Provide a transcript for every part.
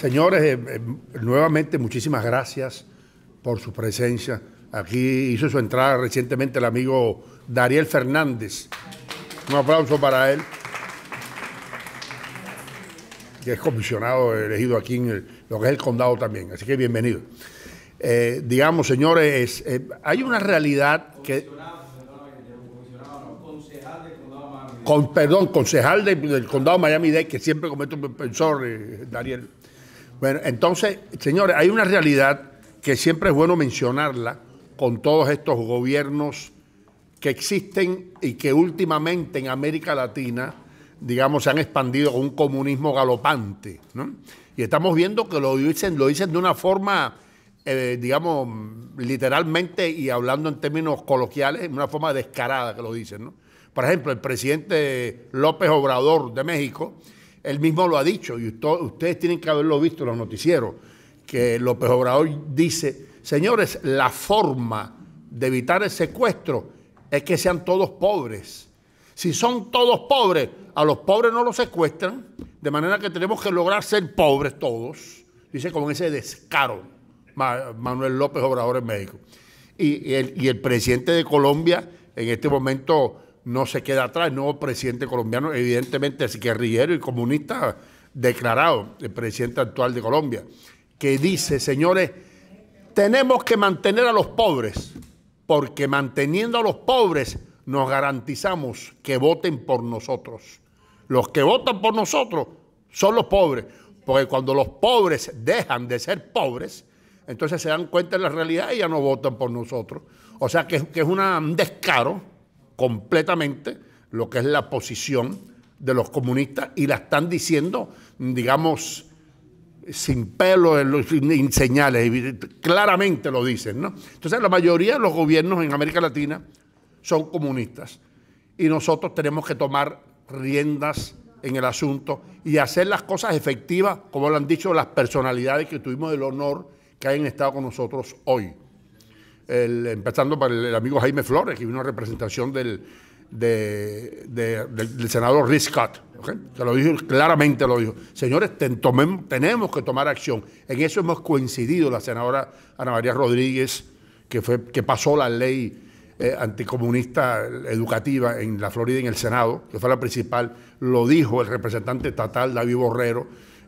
Señores, eh, eh, nuevamente muchísimas gracias por su presencia. Aquí hizo su entrada recientemente el amigo Dariel Fernández. Un aplauso para él, que es comisionado elegido aquí en lo que es el condado también. Así que bienvenido. Eh, digamos, señores, hay una realidad que... Con, perdón, concejal del condado Miami-Dade, que siempre cometo un pensor, bueno, entonces, señores, hay una realidad que siempre es bueno mencionarla con todos estos gobiernos que existen y que últimamente en América Latina, digamos, se han expandido con un comunismo galopante. ¿no? Y estamos viendo que lo dicen, lo dicen de una forma, eh, digamos, literalmente y hablando en términos coloquiales, de una forma descarada que lo dicen. ¿no? Por ejemplo, el presidente López Obrador de México él mismo lo ha dicho y ustedes tienen que haberlo visto en los noticieros, que López Obrador dice, señores, la forma de evitar el secuestro es que sean todos pobres. Si son todos pobres, a los pobres no los secuestran, de manera que tenemos que lograr ser pobres todos, dice con ese descaro Manuel López Obrador en México. y el presidente de Colombia en este momento no se queda atrás. El nuevo presidente colombiano, evidentemente, es guerrillero y comunista declarado, el presidente actual de Colombia, que dice, señores, tenemos que mantener a los pobres, porque manteniendo a los pobres nos garantizamos que voten por nosotros. Los que votan por nosotros son los pobres, porque cuando los pobres dejan de ser pobres, entonces se dan cuenta de la realidad y ya no votan por nosotros. O sea que, es una, un descaro completamente lo que es la posición de los comunistas y la están diciendo, digamos, sin pelos, sin señales, claramente lo dicen. ¿no? Entonces la mayoría de los gobiernos en América Latina son comunistas y nosotros tenemos que tomar riendas en el asunto y hacer las cosas efectivas, como lo han dicho las personalidades que tuvimos el honor que hayan estado con nosotros hoy empezando por el, amigo Jaime Flores, que vino a representación del, senador Rick Scott. Se lo dijo claramente, lo dijo. Señores, tenemos que tomar acción. En eso hemos coincidido la senadora Ana María Rodríguez, que, fue, que pasó la ley eh, anticomunista educativa en la Florida, en el Senado, que fue la principal, lo dijo el representante estatal David Borrero,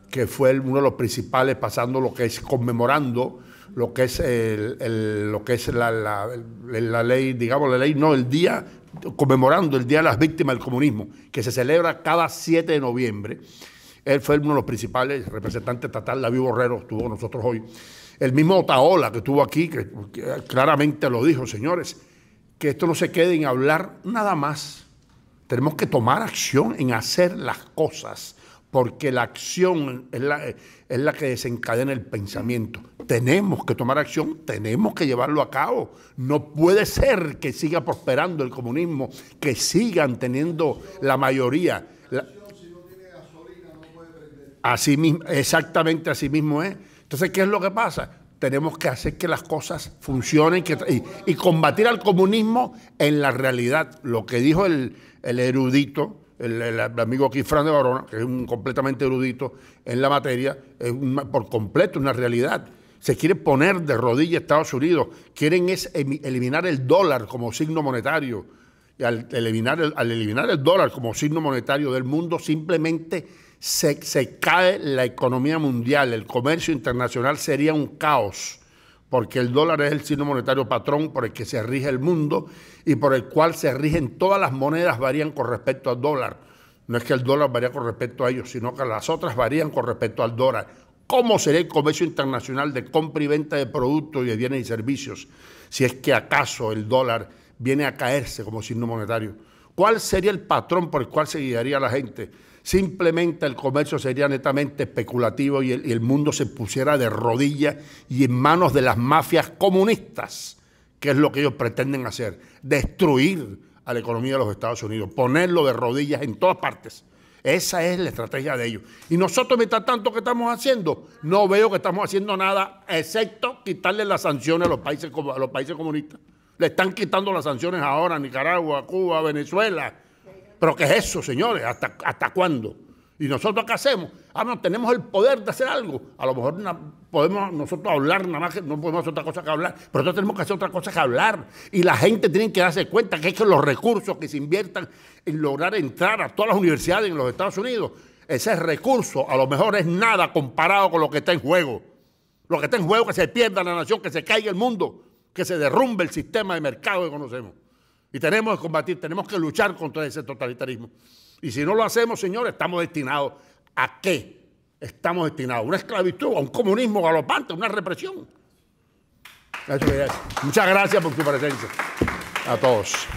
que fue uno de los principales pasando lo que es conmemorando lo que es, lo que es la, ley, digamos, la ley, no, el día conmemorando el Día de las Víctimas del Comunismo, que se celebra cada 7 de noviembre. Él fue uno de los principales representantes estatal, David Borrero, estuvo con nosotros hoy. El mismo Otaola que estuvo aquí, que, que claramente lo dijo, señores, que esto no se quede en hablar nada más. Tenemos que tomar acción en hacer las cosas porque la acción es la, que desencadena el pensamiento. Tenemos que tomar acción, tenemos que llevarlo a cabo. No puede ser que siga prosperando el comunismo, que sigan teniendo la mayoría. La, así mismo, exactamente así mismo es. Entonces, ¿qué es lo que pasa? Tenemos que hacer que las cosas funcionen y, combatir al comunismo en la realidad. Lo que dijo el erudito, el, amigo aquí Fran de Barona, que es un completamente erudito en la materia, es por completo una realidad. Se quiere poner de rodillas Estados Unidos, quieren eliminar el dólar como signo monetario. al eliminar el, al eliminar el dólar como signo monetario del mundo, simplemente se cae la economía mundial, el comercio internacional sería un caos porque el dólar es el signo monetario patrón por el que se rige el mundo y por el cual se rigen todas las monedas varían con respecto al dólar. No es que el dólar varía con respecto a ellos, sino que las otras varían con respecto al dólar. ¿Cómo será el comercio internacional de compra y venta de productos y de bienes y servicios si es que acaso el dólar viene a caerse como signo monetario? ¿Cuál sería el patrón por el cual se guiaría la gente? Simplemente el comercio sería netamente especulativo y el, mundo se pusiera de rodillas y en manos de las mafias comunistas, que es lo que ellos pretenden hacer, destruir a la economía de los Estados Unidos, ponerlo de rodillas en todas partes. Esa es la estrategia de ellos. Y nosotros, mientras tanto, ¿qué estamos haciendo? No veo que estamos haciendo nada, excepto quitarle las sanciones a los países, a los países comunistas. Le están quitando las sanciones ahora a Nicaragua, Cuba, Venezuela. Pero ¿qué es eso, señores? ¿Hasta, hasta cuándo? ¿Y nosotros qué hacemos? Ah, no, tenemos el poder de hacer algo. A lo mejor podemos nosotros hablar, nada más que no podemos hacer otra cosa que hablar, pero nosotros tenemos que hacer otra cosa que hablar. Y la gente tiene que darse cuenta que es que los recursos que se inviertan en lograr entrar a todas las universidades en los Estados Unidos, ese recurso a lo mejor es nada comparado con lo que está en juego. Lo que está en juego es que se pierda la nación, que se caiga el mundo que se derrumbe el sistema de mercado que conocemos. Y tenemos que combatir, tenemos que luchar contra ese totalitarismo. Y si no lo hacemos, señores, estamos destinados a qué? Estamos destinados a una esclavitud, a un comunismo galopante, a una represión. Muchas gracias por su presencia. A todos.